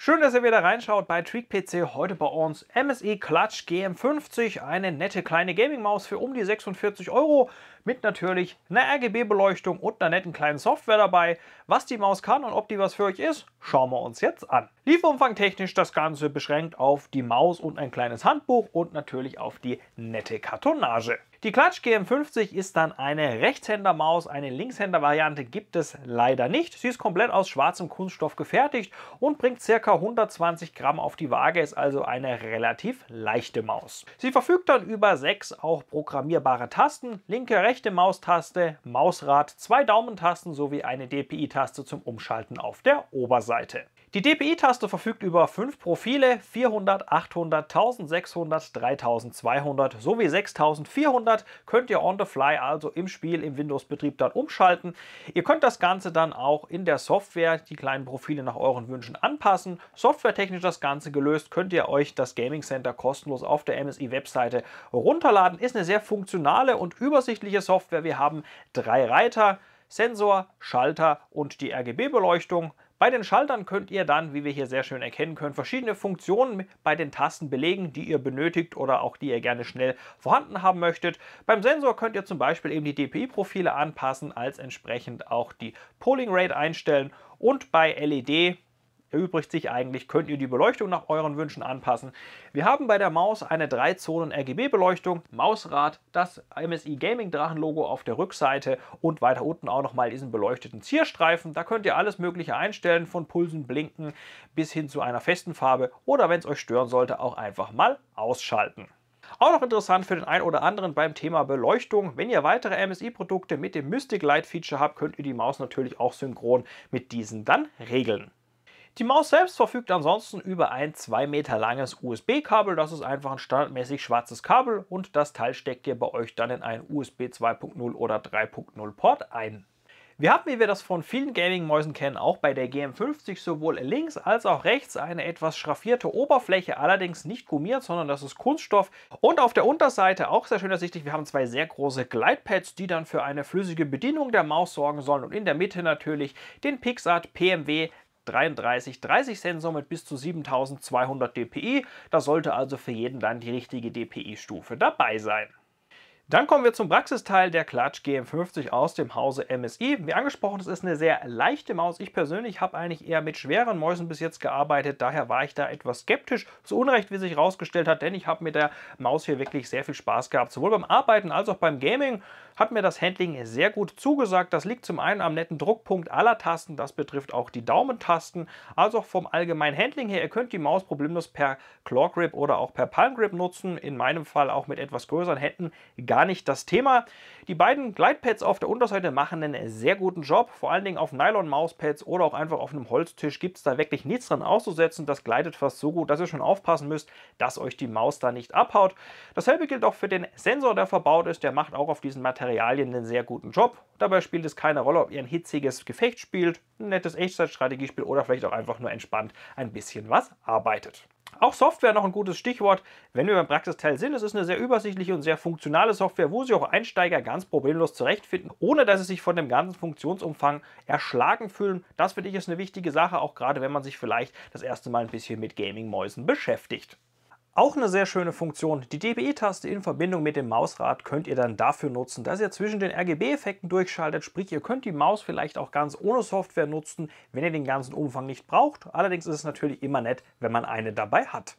Schön, dass ihr wieder reinschaut bei Tweak PC. Heute bei uns MSI Clutch GM50, eine nette kleine Gaming-Maus für um die 46 Euro mit natürlich einer RGB-Beleuchtung und einer netten kleinen Software dabei. Was die Maus kann und ob die was für euch ist, schauen wir uns jetzt an. Lieferumfang technisch das Ganze beschränkt auf die Maus und ein kleines Handbuch und natürlich auf die nette Kartonage. Die Klatsch GM50 ist dann eine Rechtshändermaus, eine Linkshänder-Variante gibt es leider nicht. Sie ist komplett aus schwarzem Kunststoff gefertigt und bringt ca. 120 Gramm auf die Waage, ist also eine relativ leichte Maus. Sie verfügt dann über sechs auch programmierbare Tasten, linke, rechte Maustaste, Mausrad, zwei Daumentasten sowie eine DPI-Taste zum Umschalten auf der Oberseite. Die DPI-Taste verfügt über 5 Profile, 400, 800, 1600, 3200 sowie 6400. Könnt ihr on the fly, also im Spiel, im Windows-Betrieb dann umschalten. Ihr könnt das Ganze dann auch in der Software, die kleinen Profile nach euren Wünschen anpassen. Softwaretechnisch das Ganze gelöst, könnt ihr euch das Gaming Center kostenlos auf der MSI-Webseite runterladen. Ist eine sehr funktionale und übersichtliche Software. Wir haben drei Reiter. Sensor, Schalter und die RGB-Beleuchtung. Bei den Schaltern könnt ihr dann, wie wir hier sehr schön erkennen können, verschiedene Funktionen bei den Tasten belegen, die ihr benötigt oder auch die ihr gerne schnell vorhanden haben möchtet. Beim Sensor könnt ihr zum Beispiel eben die DPI-Profile anpassen, als entsprechend auch die Polling Rate einstellen und bei LED erübrigt sich eigentlich, könnt ihr die Beleuchtung nach euren Wünschen anpassen. Wir haben bei der Maus eine 3-Zonen-RGB-Beleuchtung, Mausrad, das MSI Gaming Drachen-Logo auf der Rückseite und weiter unten auch nochmal diesen beleuchteten Zierstreifen. Da könnt ihr alles mögliche einstellen, von Pulsen, Blinken bis hin zu einer festen Farbe oder wenn es euch stören sollte, auch einfach mal ausschalten. Auch noch interessant für den einen oder anderen beim Thema Beleuchtung. Wenn ihr weitere MSI-Produkte mit dem Mystic Light Feature habt, könnt ihr die Maus natürlich auch synchron mit diesen dann regeln. Die Maus selbst verfügt ansonsten über ein 2 Meter langes USB-Kabel. Das ist einfach ein standardmäßig schwarzes Kabel und das Teil steckt ihr bei euch dann in einen USB 2.0 oder 3.0 Port ein. Wir haben, wie wir das von vielen Gaming-Mäusen kennen, auch bei der GM50 sowohl links als auch rechts eine etwas schraffierte Oberfläche, allerdings nicht gummiert, sondern das ist Kunststoff. Und auf der Unterseite auch sehr schön ersichtlich, wir haben zwei sehr große Glidepads, die dann für eine flüssige Bedienung der Maus sorgen sollen und in der Mitte natürlich den Pixart PMW 33 30 Sensor mit bis zu 7200 dpi. Da sollte also für jeden dann die richtige dpi-Stufe dabei sein. Dann kommen wir zum Praxisteil der Klatsch GM50 aus dem Hause MSI. Wie angesprochen, es ist eine sehr leichte Maus. Ich persönlich habe eigentlich eher mit schweren Mäusen bis jetzt gearbeitet, daher war ich da etwas skeptisch. Zu Unrecht, wie sich herausgestellt hat, denn ich habe mit der Maus hier wirklich sehr viel Spaß gehabt, sowohl beim Arbeiten als auch beim Gaming hat mir das Handling sehr gut zugesagt. Das liegt zum einen am netten Druckpunkt aller Tasten, das betrifft auch die Daumentasten, also auch vom allgemeinen Handling her. Ihr könnt die Maus problemlos per Claw Grip oder auch per Palm Grip nutzen, in meinem Fall auch mit etwas größeren Händen gar nicht das Thema. Die beiden Glidepads auf der Unterseite machen einen sehr guten Job, vor allen Dingen auf Nylon-Mauspads oder auch einfach auf einem Holztisch gibt es da wirklich nichts dran auszusetzen. Das gleitet fast so gut, dass ihr schon aufpassen müsst, dass euch die Maus da nicht abhaut. Dasselbe gilt auch für den Sensor, der verbaut ist, der macht auch auf diesen Material Materialien einen sehr guten Job. Dabei spielt es keine Rolle, ob ihr ein hitziges Gefecht spielt, ein nettes Echtzeitstrategiespiel oder vielleicht auch einfach nur entspannt ein bisschen was arbeitet. Auch Software noch ein gutes Stichwort, wenn wir beim Praxisteil sind. Es ist eine sehr übersichtliche und sehr funktionale Software, wo sich auch Einsteiger ganz problemlos zurechtfinden, ohne dass sie sich von dem ganzen Funktionsumfang erschlagen fühlen. Das finde ich ist eine wichtige Sache, auch gerade wenn man sich vielleicht das erste Mal ein bisschen mit Gaming-Mäusen beschäftigt. Auch eine sehr schöne Funktion. Die DBI-Taste in Verbindung mit dem Mausrad könnt ihr dann dafür nutzen, dass ihr zwischen den RGB-Effekten durchschaltet, sprich ihr könnt die Maus vielleicht auch ganz ohne Software nutzen, wenn ihr den ganzen Umfang nicht braucht. Allerdings ist es natürlich immer nett, wenn man eine dabei hat.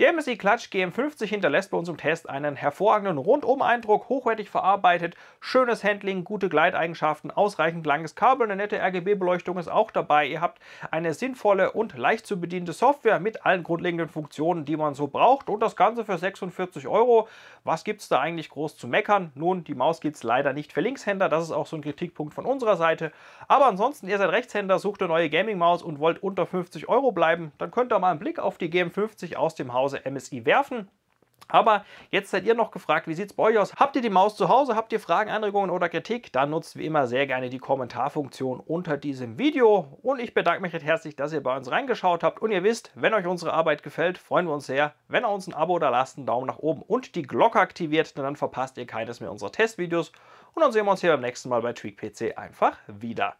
Die MSI Clutch GM50 hinterlässt bei uns im Test einen hervorragenden Rundum-Eindruck, hochwertig verarbeitet, schönes Handling, gute Gleiteigenschaften, ausreichend langes Kabel, eine nette RGB-Beleuchtung ist auch dabei. Ihr habt eine sinnvolle und leicht zu bedienende Software mit allen grundlegenden Funktionen, die man so braucht und das Ganze für 46 Euro. Was gibt es da eigentlich groß zu meckern? Nun, die Maus gibt es leider nicht für Linkshänder, das ist auch so ein Kritikpunkt von unserer Seite. Aber ansonsten, ihr seid Rechtshänder, sucht eine neue Gaming-Maus und wollt unter 50 Euro bleiben, dann könnt ihr mal einen Blick auf die GM50 aus dem Haus Hause MSI werfen. Aber jetzt seid ihr noch gefragt, wie sieht es bei euch aus? Habt ihr die Maus zu Hause? Habt ihr Fragen, Anregungen oder Kritik? Dann nutzt wie immer sehr gerne die Kommentarfunktion unter diesem Video. Und ich bedanke mich recht herzlich, dass ihr bei uns reingeschaut habt. Und ihr wisst, wenn euch unsere Arbeit gefällt, freuen wir uns sehr, wenn ihr uns ein Abo oder lasst einen Daumen nach oben und die Glocke aktiviert, denn dann verpasst ihr keines mehr unserer Testvideos. Und dann sehen wir uns hier beim nächsten Mal bei Tweak PC einfach wieder.